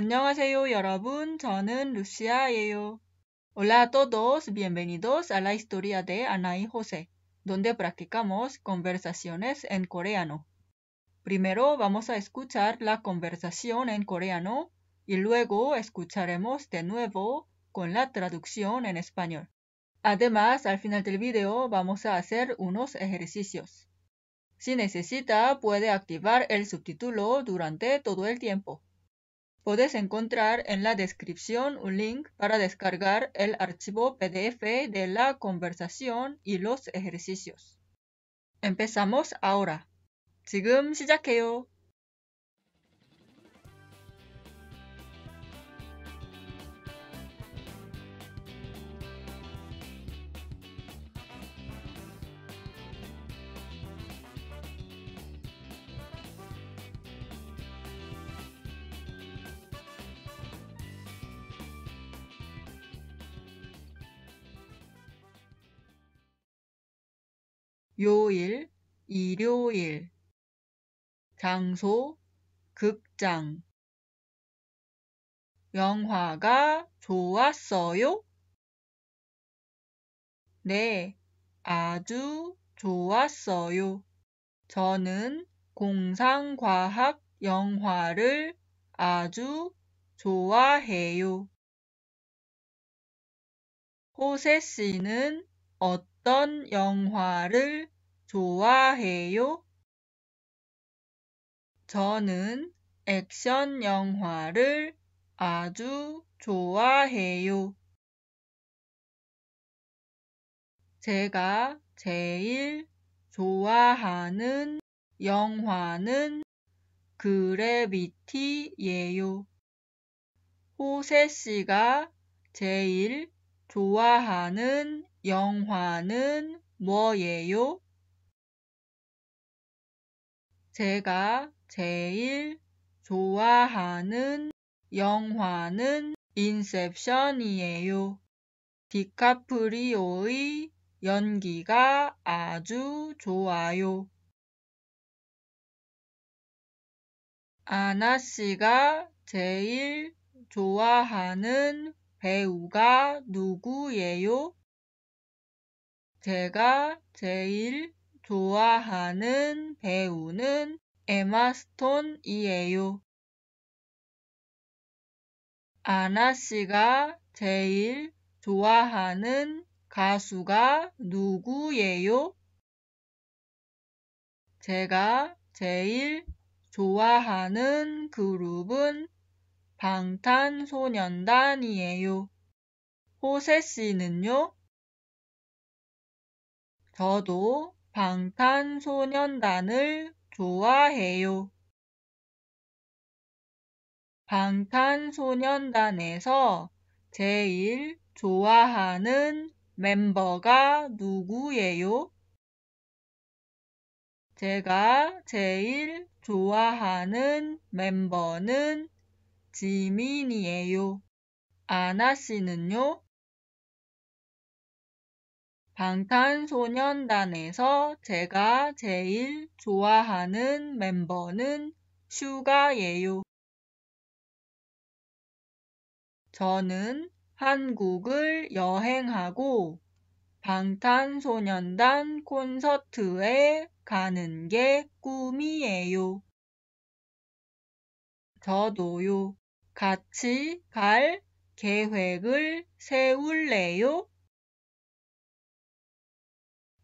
Hola a todos, bienvenidos a la historia de Ana y José, donde practicamos conversaciones en coreano. Primero vamos a escuchar la conversación en coreano y luego escucharemos de nuevo con la traducción en español. Además, al final del video vamos a hacer unos ejercicios. Si necesita, puede activar el subtítulo durante todo el tiempo. Puedes encontrar en la descripción un link para descargar el archivo PDF de la conversación y los ejercicios. Empezamos ahora. 지금 시작해요. 요일, 일요일. 장소, 극장. 영화가 좋았어요? 네, 아주 좋았어요. 저는 공상과학 영화를 아주 좋아해요. 호세 씨는 어떤 영화를 좋아해요? 저는 액션 영화를 아주 좋아해요. 제가 제일 좋아하는 영화는 그래비티예요. 호세 씨가 제일 좋아하는 영화는 뭐예요? 제가 제일 좋아하는 영화는 인셉션이에요. 디카프리오의 연기가 아주 좋아요. 아나 씨가 제일 좋아하는 배우가 누구예요? 제가 제일 좋아하는 배우는 에마 스톤이에요. 아나 씨가 제일 좋아하는 가수가 누구예요? 제가 제일 좋아하는 그룹은 방탄소년단이에요. 호세 씨는요? 저도 방탄소년단을 좋아해요. 방탄소년단에서 제일 좋아하는 멤버가 누구예요? 제가 제일 좋아하는 멤버는 지민이에요 아나 씨는요? 방탄소년단에서 제가 제일 좋아하는 멤버는 슈가예요. 저는 한국을 여행하고 방탄소년단 콘서트에 가는 게 꿈이에요. 저도요. 같이 갈 계획을 세울래요?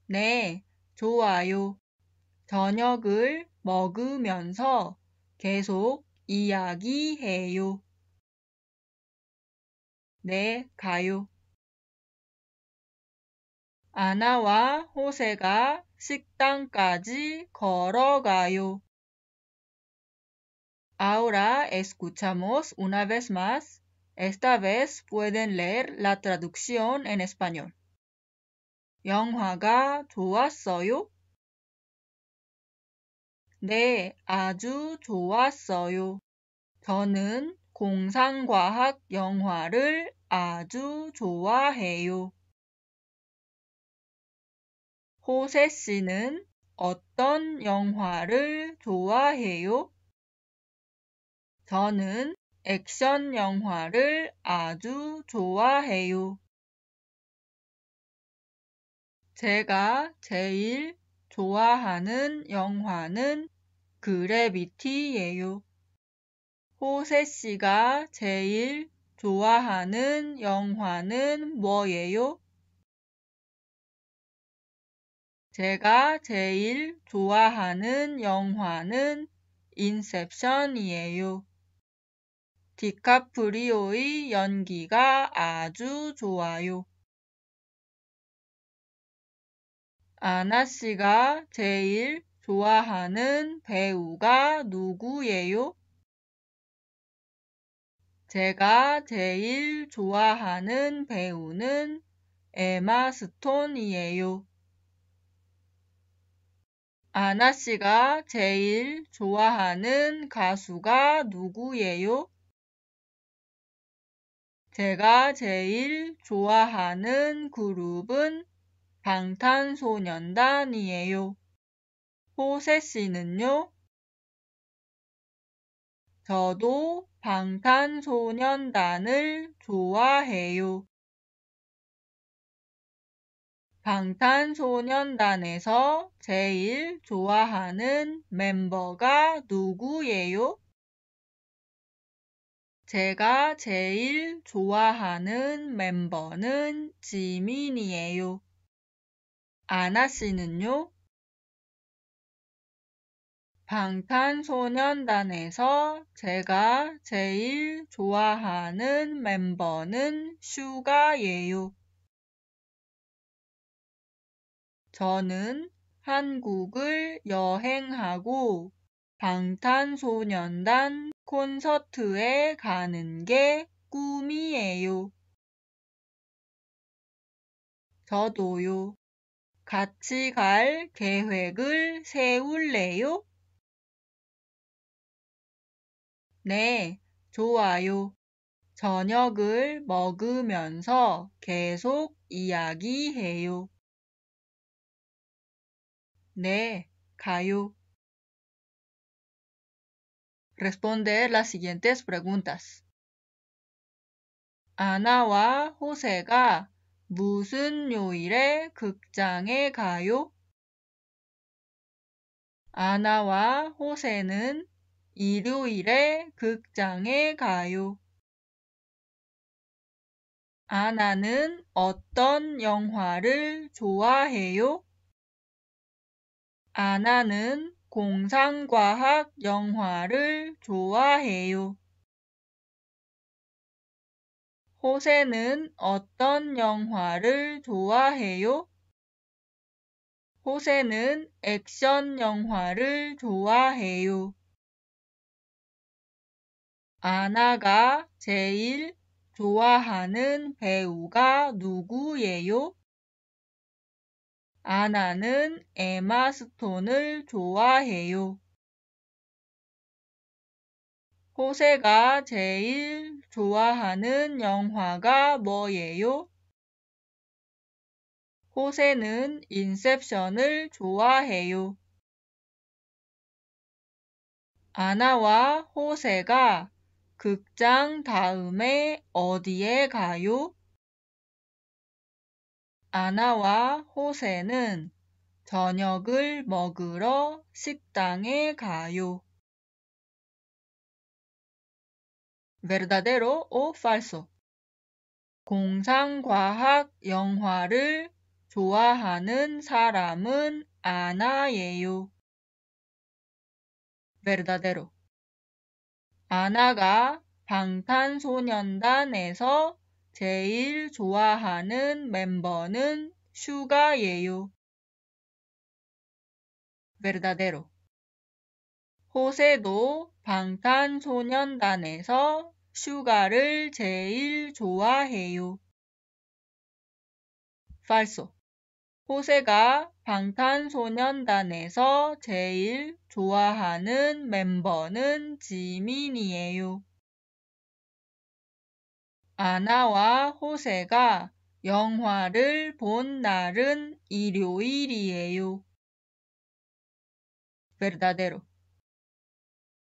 네, 좋아요. 저녁을 먹으면서 계속 이야기해요. 네, 가요. 아나와 호세가 식당까지 걸어가요. Ahora escuchamos una vez más. Esta vez pueden leer la traducción en español. 영화가 좋았어요? 네, 아주 좋았어요. 저는 공상과학 영화를 아주 좋아해요. 호세 씨는 어떤 영화를 좋아해요? 저는 액션 영화를 아주 좋아해요. 제가 제일 좋아하는 영화는 그래비티예요. 호세 씨가 제일 좋아하는 영화는 뭐예요? 제가 제일 좋아하는 영화는 인셉션이에요. 디카프리오의 연기가 아주 좋아요. 아나 씨가 제일 좋아하는 배우가 누구예요? 제가 제일 좋아하는 배우는 에마 스톤이에요. 아나 씨가 제일 좋아하는 가수가 누구예요? 제가 제일 좋아하는 그룹은 방탄소년단이에요. 호세 씨는요? 저도 방탄소년단을 좋아해요. 방탄소년단에서 제일 좋아하는 멤버가 누구예요? 제가 제일 좋아하는 멤버는 지민이에요. 아나 씨는요? 방탄소년단에서 제가 제일 좋아하는 멤버는 슈가예요. 저는 한국을 여행하고 방탄소년단 콘서트에 가는 게 꿈이에요. 저도요. 같이 갈 계획을 세울래요? 네, 좋아요. 저녁을 먹으면서 계속 이야기해요. 네, 가요. responder las siguientes preguntas. 아나와 호세가 무슨 요일에 극장에 가요? 아나와 호세는 일요일에 극장에 가요. 아나는 어떤 영화를 좋아해요? 아나는 공상과학 영화를 좋아해요. 호세는 어떤 영화를 좋아해요? 호세는 액션 영화를 좋아해요. 아나가 제일 좋아하는 배우가 누구예요? 아나는 에마 스톤을 좋아해요. 호세가 제일 좋아하는 영화가 뭐예요? 호세는 인셉션을 좋아해요. 아나와 호세가 극장 다음에 어디에 가요? 아나와 호세는 저녁을 먹으러 식당에 가요. verdadero o falso. 공상과학 영화를 좋아하는 사람은 아나예요. verdadero. 아나가 방탄소년단에서 제일 좋아하는 멤버는 슈가예요. 베르다데로 호세도 방탄소년단에서 슈가를 제일 좋아해요. 팔소 호세가 방탄소년단에서 제일 좋아하는 멤버는 지민이에요. 아나와 호세가 영화를 본 날은 일요일이에요. verdadero.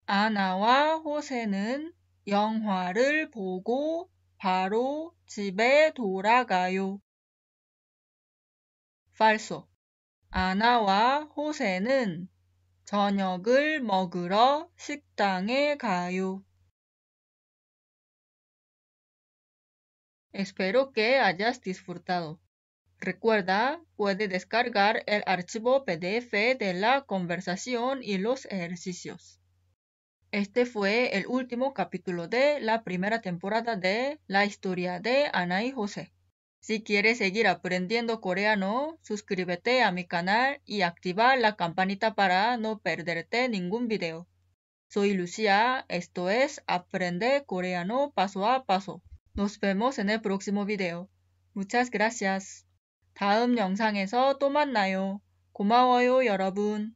아나와 호세는 영화를 보고 바로 집에 돌아가요. falso. 아나와 호세는 저녁을 먹으러 식당에 가요. Espero que hayas disfrutado. Recuerda, puede descargar el archivo PDF de la conversación y los ejercicios. Este fue el último capítulo de la primera temporada de La historia de Ana y José. Si quieres seguir aprendiendo coreano, suscríbete a mi canal y activa la campanita para no perderte ningún video. Soy Lucía, esto es Aprende Coreano Paso a Paso. Nos vemos en el próximo video. Muchas gracias. 다음 영상에서 또 만나요. 고마워요, 여러분.